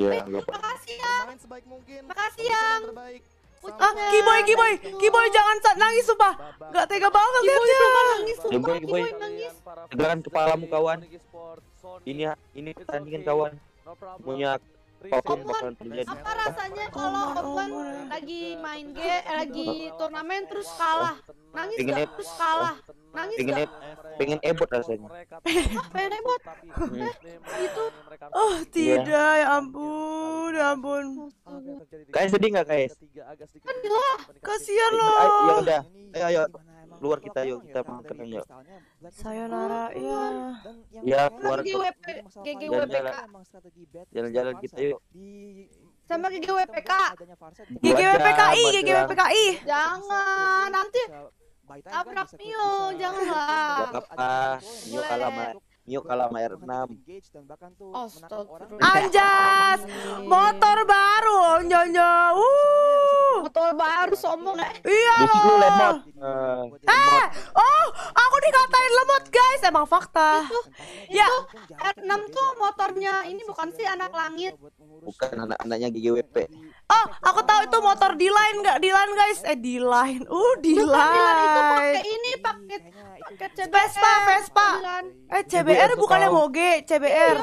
Iya, enggak apa-apa. Makasih ya. Main sebaik mungkin. Makasih ya. Terbaik. Kiboy, Kiboy, Kiboy jangan nangis sumpah. Enggak tega banget ya. Kiboy nangis sumpah. Kiboy, Kiboy nangis. Tegakan kepalamu kawan. Ini ini pertandingan kawan. Punya Falcon bakalan terjadi. Apa rasanya kalau Falcon lagi main game, eh, lagi turnamen terus kalah? nangis pengen gak terus kalah nangis pengen gak? pengen ebot rasanya pengen ebot itu oh tidak iya. ya ampun ya ampun kalian sedih nggak guys kan lah kasian loh ya udah eh, ayo ayo luar kita yuk kita ya, makan yuk sayonara ya ya keluar GGWP jalan-jalan kita yuk sama gigi gigi GGWPK GGWPKI GGWPKI jangan nanti tabrak kan Mio jangan apa Mio kalah Mio kalah sama R6 Anjas motor baru nyonya. motor baru sombong eh iya lu eh oh aku dikatain lemot guys emang fakta ya enam R6 tuh motornya ini bukan sih anak langit bukan anak-anaknya GGWP oh aku tahu itu motor di line nggak di line guys eh di line uh di line itu pakai ini pakai pakai Vespa Vespa eh CBR CBR bukannya moge, CBR.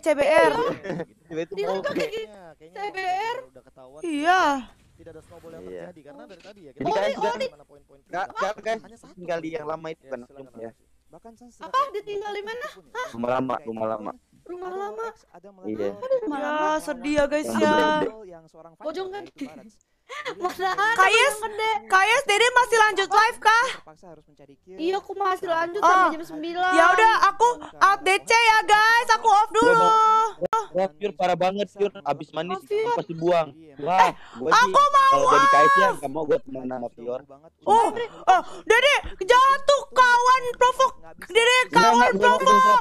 CBR. CBR. Iya. Tidak ada snowball yang iya. terjadi karena dari tadi ya Jadi Enggak, guys, tinggal di yang lama itu iya, kan ya. Bahkan Apa ditinggal di mana? Rumah lama, rumah lama. Rumah lama. Ada rumah lama. Ya, sedih ya guys ya. Pojong kan. Kayes, Kayes, Dede masih lanjut live kah? Iya, aku masih lanjut oh. sampai jam 9. Ya udah, aku out DC ya, guys. Ya Pure parah banget, Pure. Abis manis, oh, pasti buang. Iya, Wah, eh, gua aku sih, mau kalau jadi kais ya kamu mau gue temenan sama Pure. Oh, oh, Dede, jatuh kawan provok. Dede, kawan provok.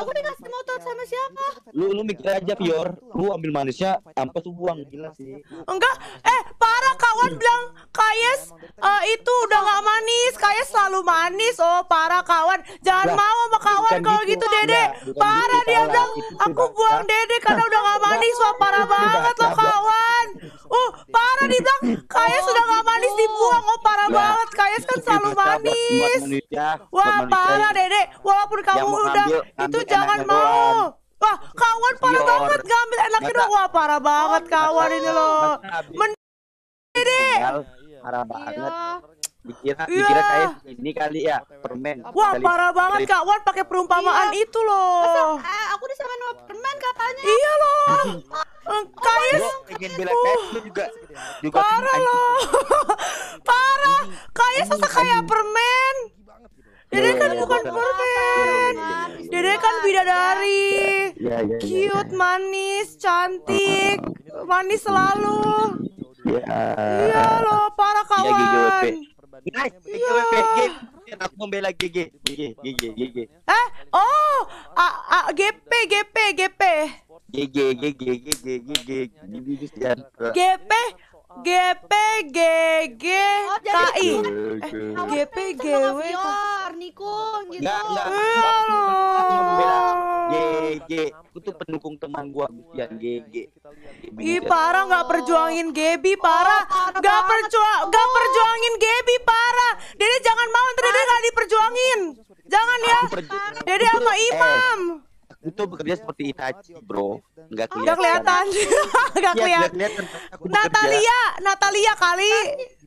Aku dikasih motor sama siapa? Lu lu mikir aja, Pure. Lu ambil manisnya, tanpa tuh buang, gila sih. Enggak, eh, parah kawan iya. bilang kais uh, iya, eh, itu udah gak manis. kais selalu manis. Oh, parah kawan. Jangan mau kawan kalau gitu, gitu Dede. Bukan parah dia bilang aku buang Dede karena udah gak manis. Wah parah banget loh kawan. Oh parah dia bilang kaya sudah gak manis dibuang. Oh parah banget. kaya kan selalu manis. Wah parah Dede. Walaupun kamu udah itu jangan mau. Wah, kawan parah iya, banget ngambil enaknya dong. Wah, parah banget kawan ini loh. Dede. Iya, iya. Parah banget dikira yeah. dikira kayak ini kali ya permen wah kali, parah banget kali. kak Wan pakai perumpamaan iya. itu loh eh, aku disamain sama permen katanya iya loh kayak oh, bela juga juga parah loh parah kayak sesak kayak permen iya, Dede kan iya, bukan permen iya, Dede kan bidadari Cute, manis, cantik Manis selalu Iya ya, loh, parah kawan Guys, GG. Aku membela GG. GG, GG, GG. Hah? Oh, a, ah, a, ah, GP, GP, GP. GG, GG, GG, GG. GP, GP, GG, KI. Oh, GP, eh, GW. Niko, gitu. Enggak, enggak. GG. Aku tuh pendukung teman gua Gustian GG. Iya, iya, Ih parah nggak perjuangin Gebi oh, parah. Nggak perjuang nggak perjuangin Gebi parah. Dede jangan mau nanti Dede nggak diperjuangin. Iya, jangan ya. Dede sama eh, Imam. Itu bekerja seperti Itachi, bro. nggak kelihatan. Nggak kelihatan. kelihatan. Natalia, Natalia kali.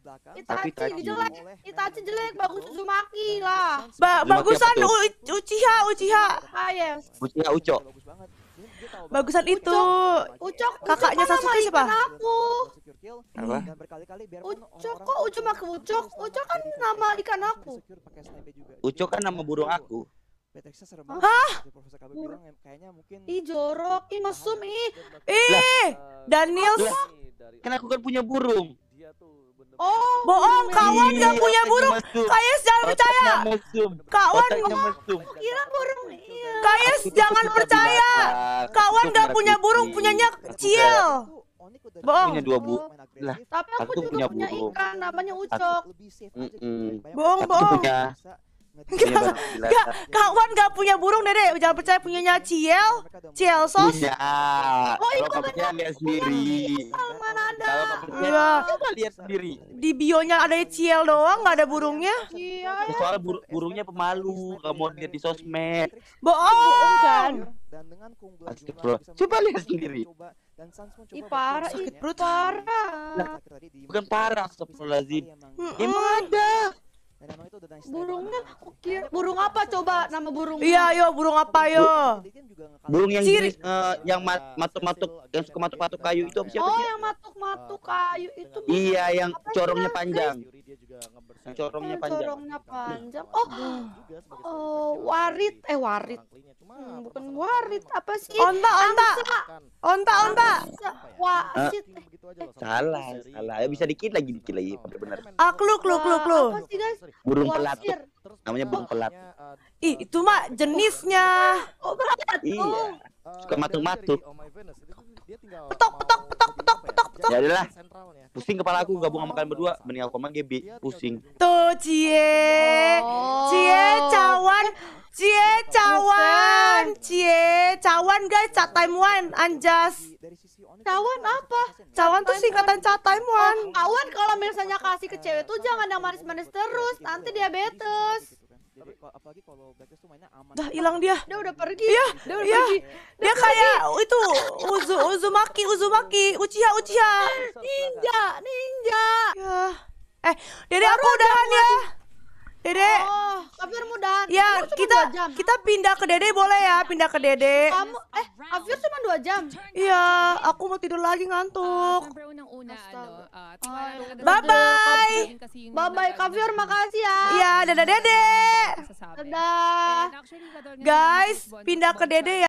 Itachi, Itachi. jelek. Itachi jelek, bagus Uzumaki lah. Ba bagusan U Uchiha, Uchiha. Ah, yes. Uchiha Uco. Bagusan itu. Ucok, kan kakaknya Sasuke siapa? Aku. Apa? Ucok kok Uzumaki Ucok? Ucok kan nama ikan aku. Ucok kan nama burung aku. Hah? kayaknya mungkin Ih jorok, ih mesum, ih. Ih, Daniel. Kan aku kan punya burung. Oh, bohong iya, kawan iya, iya. oh, gak punya burung. Kayes jangan percaya. Kawan kira burung. Kayes jangan percaya. Kawan gak punya burung, punyanya kecil. Bohong. Punya dua bu. Lah, tapi aku juga punya, punya ikan namanya Ucok. Bohong, bohong. Gak, kawan gak punya burung dede jangan percaya punyanya Ciel Ciel sos oh itu punya sendiri ada. Enggak. Coba lihat sendiri. Di bionya ada ciel doang, nggak ada burungnya. Iya. Ya, ya. soalnya bur burungnya pemalu, nggak mau lihat di sosmed. Bohong kan. Coba lihat sendiri. Ih, parah, sakit ya. perut parah. Nah, Bukan parah, sepuluh lazim. Emang ada. Dan emang itu udah Burungnya aku kira burung apa coba nama burung? Iya, yo burung apa yo? Burung yang Ciri. yang matuk-matuk yang suka matuk-matuk kayu itu siapa Oh, yang matuk-matuk kayu itu. Iya, yang corongnya panjang. corongnya panjang. Corongnya panjang. Oh. Oh, warit iya, eh iya, warit hmm, bukan warit apa sih onta onta onta onta wasit iya, gitu salah salah ya bisa dikit lagi dikit lagi benar-benar ah kluk kluk kluk kluk burung pelat namanya burung pelat eh, ih itu mah jenisnya oh berat iya oh. suka eh, matuk-matuk oh, petok petok petok petok Ya lah. Pusing kepala aku gabung sama kalian berdua, mending aku sama gebi. Iya, pusing. Tuh, Cie. Oh. Cie cawan, Cie cawan, Cie cawan guys, chat time one anjas. Cawan apa? Cawan tuh singkatan chat time one. Oh, kalau misalnya kasih ke cewek tuh jangan yang manis-manis terus, nanti diabetes. Jadi Tapi, apalagi kalau Blacklist tuh mainnya aman. Dah hilang dia. Dia udah pergi. Iya. Dia udah iya. pergi. Dia, dia kayak itu Uzu Uzumaki Uzumaki Uchiha Uchiha. Ninja, ninja. Ya. Eh, Dede aku udahan ya. Dede. Oh, Afir mudahan. Ya, kita kita pindah ke Dede boleh ya? Pindah ke Dede. Kamu eh Afir cuma dua jam. Iya, aku mau tidur lagi ngantuk. Bye bye. Bye bye Kafir, makasih ya. Iya, dadah Dede. Dadah. Eh, Guys, pindah ke Dede ya.